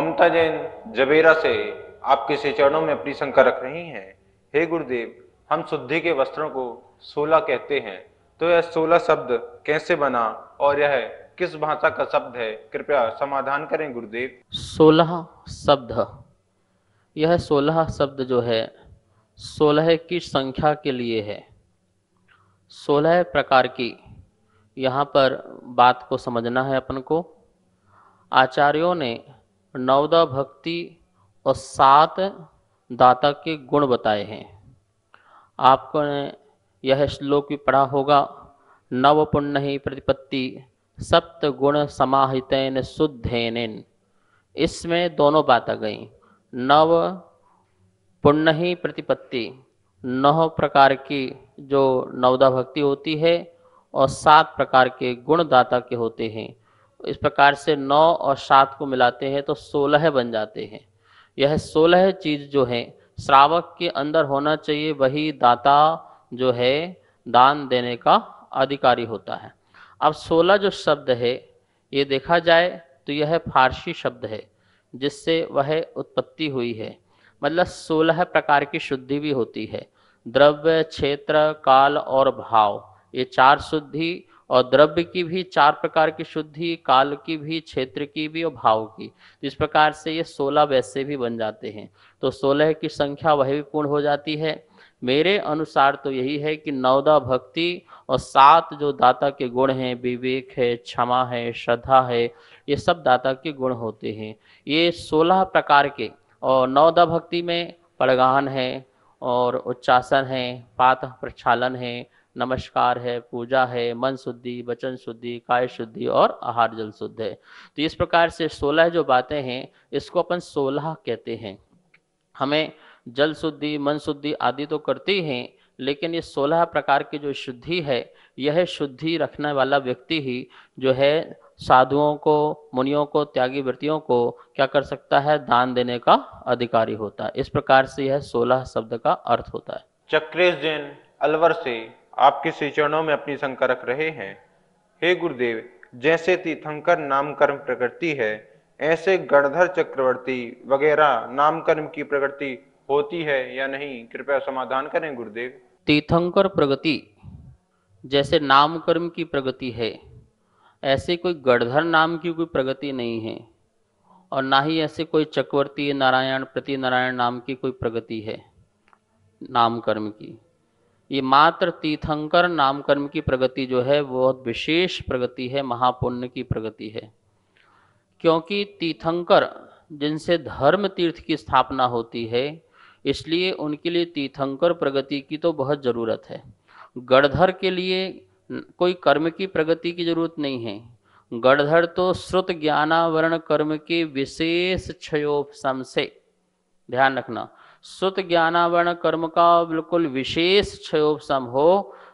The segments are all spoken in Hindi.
ममता जैन जबेरा से आपके से चरणों में अपनी शंका रख रही हैं हे गुरुदेव हम शुद्धि के वस्त्रों को सोलह कहते हैं तो यह सोलह शब्द कैसे बना और यह किस भाषा का शब्द है कृपया समाधान करें गुरुदेव सोलह शब्द यह सोलह शब्द जो है सोलह की संख्या के लिए है सोलह प्रकार की यहाँ पर बात को समझना है अपन को आचार्यों ने नवदा भक्ति और सात दाता के गुण बताए हैं आपको यह श्लोक भी पढ़ा होगा नव पुण्य ही प्रतिपत्ति सप्त गुण समाहितेन शुद्धेन इसमें दोनों बात आ गई नव पुण्य ही प्रतिपत्ति नौ प्रकार की जो नवदा भक्ति होती है और सात प्रकार के गुण दाता के होते हैं इस प्रकार से नौ और सात को मिलाते हैं तो सोलह बन जाते हैं यह सोलह चीज जो है श्रावक के अंदर होना चाहिए वही दाता जो है दान देने का अधिकारी होता है अब सोलह जो शब्द है ये देखा जाए तो यह फारसी शब्द है जिससे वह उत्पत्ति हुई है मतलब सोलह प्रकार की शुद्धि भी होती है द्रव्य क्षेत्र काल और भाव ये चार शुद्धि और द्रव्य की भी चार प्रकार की शुद्धि काल की भी क्षेत्र की भी और भाव की तो इस प्रकार से ये सोलह वैसे भी बन जाते हैं तो सोलह की संख्या वह भी पूर्ण हो जाती है मेरे अनुसार तो यही है कि नवदा भक्ति और सात जो दाता के गुण हैं विवेक है क्षमा है श्रद्धा है ये सब दाता के गुण होते हैं ये सोलह प्रकार के और नवदा भक्ति में पड़गान है और उच्चासन है पात प्रक्षालन है नमस्कार है पूजा है मन शुद्धि वचन शुद्धि काय शुद्धि और आहार जल शुद्ध है तो इस प्रकार से सोलह जो बातें हैं इसको अपन सोलह कहते हैं हमें जल शुद्धि मन शुद्धि आदि तो करती हैं लेकिन ये सोलह प्रकार की जो शुद्धि है यह शुद्धि रखने वाला व्यक्ति ही जो है साधुओं को मुनियों को त्यागी व्रतियों को क्या कर सकता है दान देने का अधिकारी होता है इस प्रकार से यह सोलह शब्द का अर्थ होता है चक्रेश जैन अलवर से आपके श्री चरणों में अपनी शंका रख रहे हैं हे गुरुदेव जैसे तीर्थंकर नाम कर्म प्रकृति है ऐसे गणधर चक्रवर्ती वगैरह नाम कर्म की प्रकृति होती है या नहीं कृपया समाधान करें गुरुदेव तीर्थंकर प्रगति जैसे नाम कर्म की प्रगति है ऐसे कोई गढ़धर नाम की कोई प्रगति नहीं है और ना ही ऐसे कोई चक्रवर्ती नारायण प्रति नारायण नाम की कोई प्रगति है नाम कर्म की ये मात्र तीर्थंकर नामकर्म की प्रगति जो है वो बहुत विशेष प्रगति है महापुण्य की प्रगति है क्योंकि तीर्थंकर जिनसे धर्म तीर्थ की स्थापना होती है इसलिए उनके लिए तीर्थंकर प्रगति की तो बहुत ज़रूरत है गढ़धर के लिए कोई कर्म की प्रगति की जरूरत नहीं है गढ़धर तो श्रुत ज्ञानावरण कर्म के विशेष क्षयोपम से ध्यान रखना सुत ज्ञानावरण कर्म का बिल्कुल विशेष क्षयोपम हो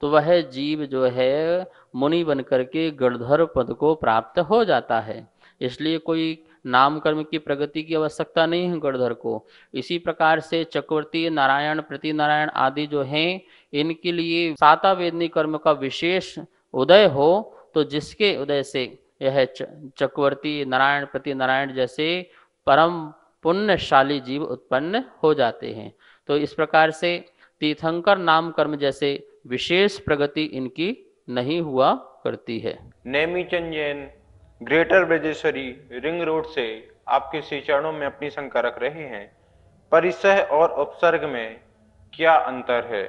तो वह जीव जो है मुनि बन करके गणधर पद को प्राप्त हो जाता है इसलिए कोई नाम कर्म की प्रगति की आवश्यकता नहीं है गणधर को इसी प्रकार से चक्रवर्ती नारायण प्रति नारायण आदि जो हैं इनके लिए साता वेदनी कर्म का विशेष उदय हो तो जिसके उदय से यह चक्रवर्ती नारायण प्रति नारायण जैसे परम पुण्यशाली जीव उत्पन्न हो जाते हैं तो इस प्रकार से तीर्थंकर नाम कर्म जैसे विशेष प्रगति इनकी नहीं हुआ करती है Nemi Jain greater Brajeshwari ring road से आपके चरणों में अपनी शंका रख रहे हैं परिसह और उपसर्ग में क्या अंतर है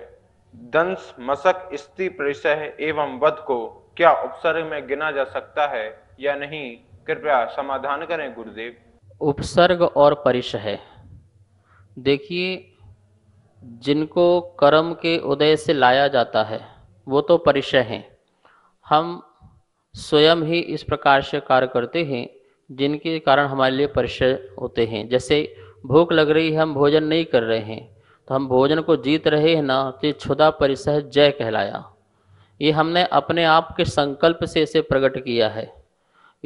दंश मसक स्त्री परिसह एवं वध को क्या उपसर्ग में गिना जा सकता है या नहीं कृपया समाधान करें गुरुदेव उपसर्ग और परिश है देखिए जिनको कर्म के उदय से लाया जाता है वो तो परिचय हैं हम स्वयं ही इस प्रकार से कार्य करते हैं जिनके कारण हमारे लिए परिचय होते हैं जैसे भूख लग रही है हम भोजन नहीं कर रहे हैं तो हम भोजन को जीत रहे हैं ना तो क्षुदा परिसह जय कहलाया ये हमने अपने आप के संकल्प से इसे प्रकट किया है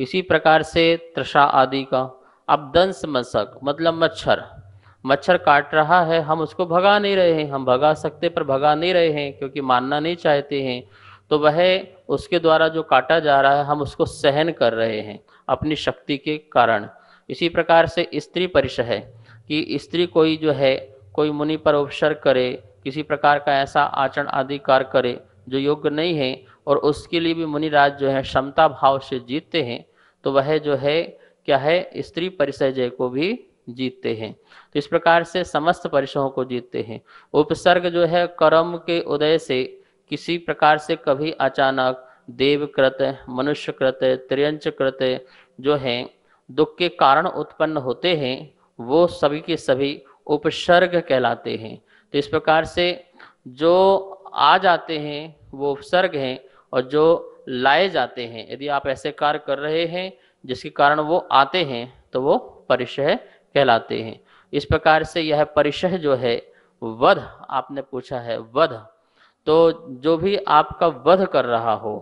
इसी प्रकार से त्रषा आदि का अब दंश मशक मतलब मच्छर मच्छर काट रहा है हम उसको भगा नहीं रहे हैं हम भगा सकते पर भगा नहीं रहे हैं क्योंकि मानना नहीं चाहते हैं तो वह उसके द्वारा जो काटा जा रहा है हम उसको सहन कर रहे हैं अपनी शक्ति के कारण इसी प्रकार से स्त्री परिश है कि स्त्री कोई जो है कोई मुनि पर उपसर करे किसी प्रकार का ऐसा आचरण आदि कार्य करे जो योग्य नहीं है और उसके लिए भी मुनिराज जो है क्षमता भाव से जीतते हैं तो वह जो है क्या है स्त्री परिसय जय को भी जीतते हैं तो इस प्रकार से समस्त परिसयों को जीतते हैं उपसर्ग जो है कर्म के उदय से किसी प्रकार से कभी अचानक देवकृत मनुष्यकृत कृत जो है दुख के कारण उत्पन्न होते हैं वो सभी के सभी उपसर्ग कहलाते हैं तो इस प्रकार से जो आ जाते हैं वो उपसर्ग हैं और जो लाए जाते हैं यदि आप ऐसे कार्य कर रहे हैं जिसके कारण वो आते हैं तो वो परिशह कहलाते हैं इस प्रकार से यह परिशह जो है वध आपने पूछा है वध तो जो भी आपका वध कर रहा हो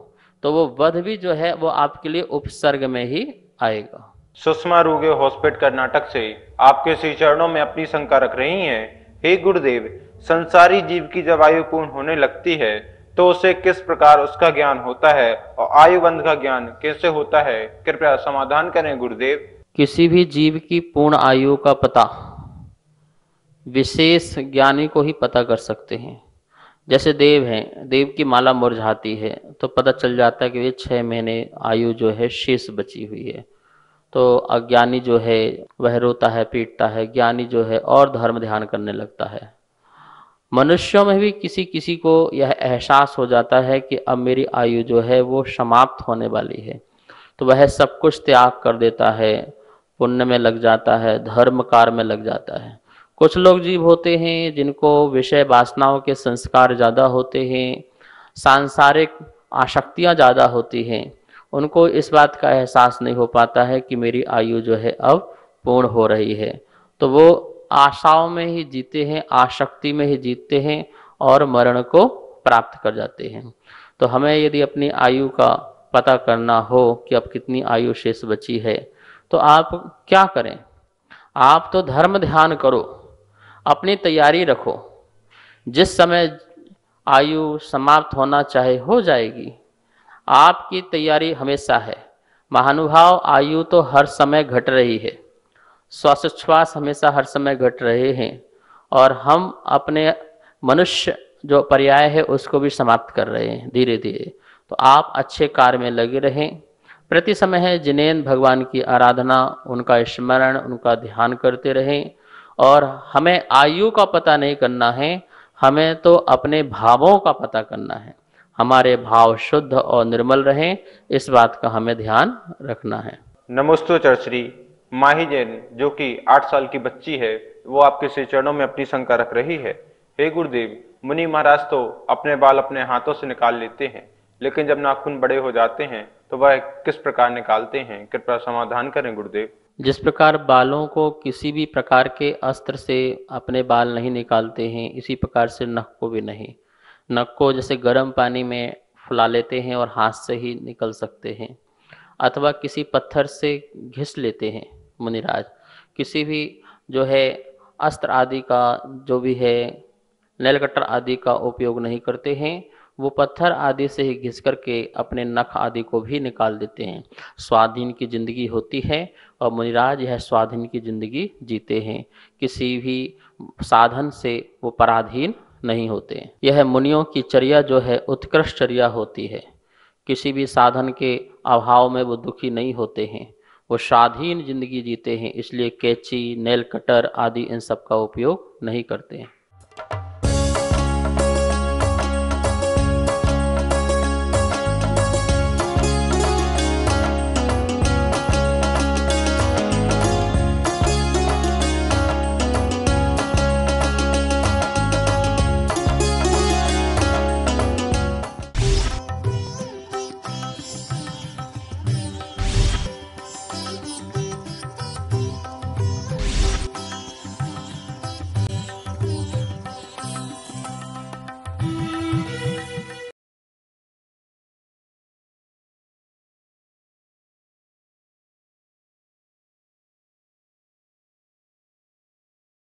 तो वो वध भी जो है वो आपके लिए उपसर्ग में ही आएगा सुषमा रूगे हॉस्पिटल कर्नाटक से आपके श्री चरणों में अपनी शंका रख रही है हे गुरुदेव संसारी जीव की जब आयु पूर्ण होने लगती है तो उसे किस प्रकार उसका ज्ञान होता है और आयुबंध का ज्ञान कैसे होता है कृपया समाधान करें गुरुदेव किसी भी जीव की पूर्ण आयु का पता विशेष ज्ञानी को ही पता कर सकते हैं जैसे देव हैं देव की माला मुरझाती है तो पता चल जाता है कि वे छह महीने आयु जो है शेष बची हुई है तो अज्ञानी जो है वह रोता है पीटता है ज्ञानी जो है और धर्म ध्यान करने लगता है मनुष्यों में भी किसी किसी को यह एहसास हो जाता है कि अब मेरी आयु जो है वो समाप्त होने वाली है तो वह सब कुछ त्याग कर देता है पुण्य में लग जाता है धर्म कार्य में लग जाता है कुछ लोग जीव होते हैं जिनको विषय वासनाओं के संस्कार ज़्यादा होते हैं सांसारिक आसक्तियाँ ज़्यादा होती हैं उनको इस बात का एहसास नहीं हो पाता है कि मेरी आयु जो है अब पूर्ण हो रही है तो वो आशाओं में ही जीते हैं आशक्ति में ही जीतते हैं और मरण को प्राप्त कर जाते हैं तो हमें यदि अपनी आयु का पता करना हो कि अब कितनी आयु शेष बची है तो आप क्या करें आप तो धर्म ध्यान करो अपनी तैयारी रखो जिस समय आयु समाप्त होना चाहे हो जाएगी आपकी तैयारी हमेशा है महानुभाव आयु तो हर समय घट रही है श्वासोच्छ्वास हमेशा हर समय घट रहे हैं और हम अपने मनुष्य जो पर्याय है उसको भी समाप्त कर रहे हैं धीरे धीरे तो आप अच्छे कार्य में लगे रहें प्रति समय है जिनेन भगवान की आराधना उनका स्मरण उनका ध्यान करते रहें और हमें आयु का पता नहीं करना है हमें तो अपने भावों का पता करना है हमारे भाव शुद्ध और निर्मल रहें इस बात का हमें ध्यान रखना है नमोस्तु चर माही जैन जो कि आठ साल की बच्ची है वो आपके श्री चरणों में अपनी शंका रख रही है हे गुरुदेव मुनि महाराज तो अपने बाल अपने हाथों से निकाल लेते हैं लेकिन जब नाखून बड़े हो जाते हैं तो वह किस प्रकार निकालते हैं कृपया समाधान करें गुरुदेव जिस प्रकार बालों को किसी भी प्रकार के अस्त्र से अपने बाल नहीं निकालते हैं इसी प्रकार से नख को भी नहीं नख को जैसे गर्म पानी में फुला लेते हैं और हाथ से ही निकल सकते हैं अथवा किसी पत्थर से घिस लेते हैं मुनिराज किसी भी जो है अस्त्र आदि का जो भी है कटर आदि का उपयोग नहीं करते हैं वो पत्थर आदि से ही घिस करके अपने नख आदि को भी निकाल देते हैं स्वाधीन की जिंदगी होती है और मुनिराज यह स्वाधीन की जिंदगी जीते हैं किसी भी साधन से वो पराधीन नहीं होते यह मुनियों की चर्या जो है उत्कृष्ट चर्या होती है किसी भी साधन के अभाव में वो दुखी नहीं होते हैं वो स्वाधीन जिंदगी जीते हैं इसलिए कैची नेल कटर आदि इन सब का उपयोग नहीं करते हैं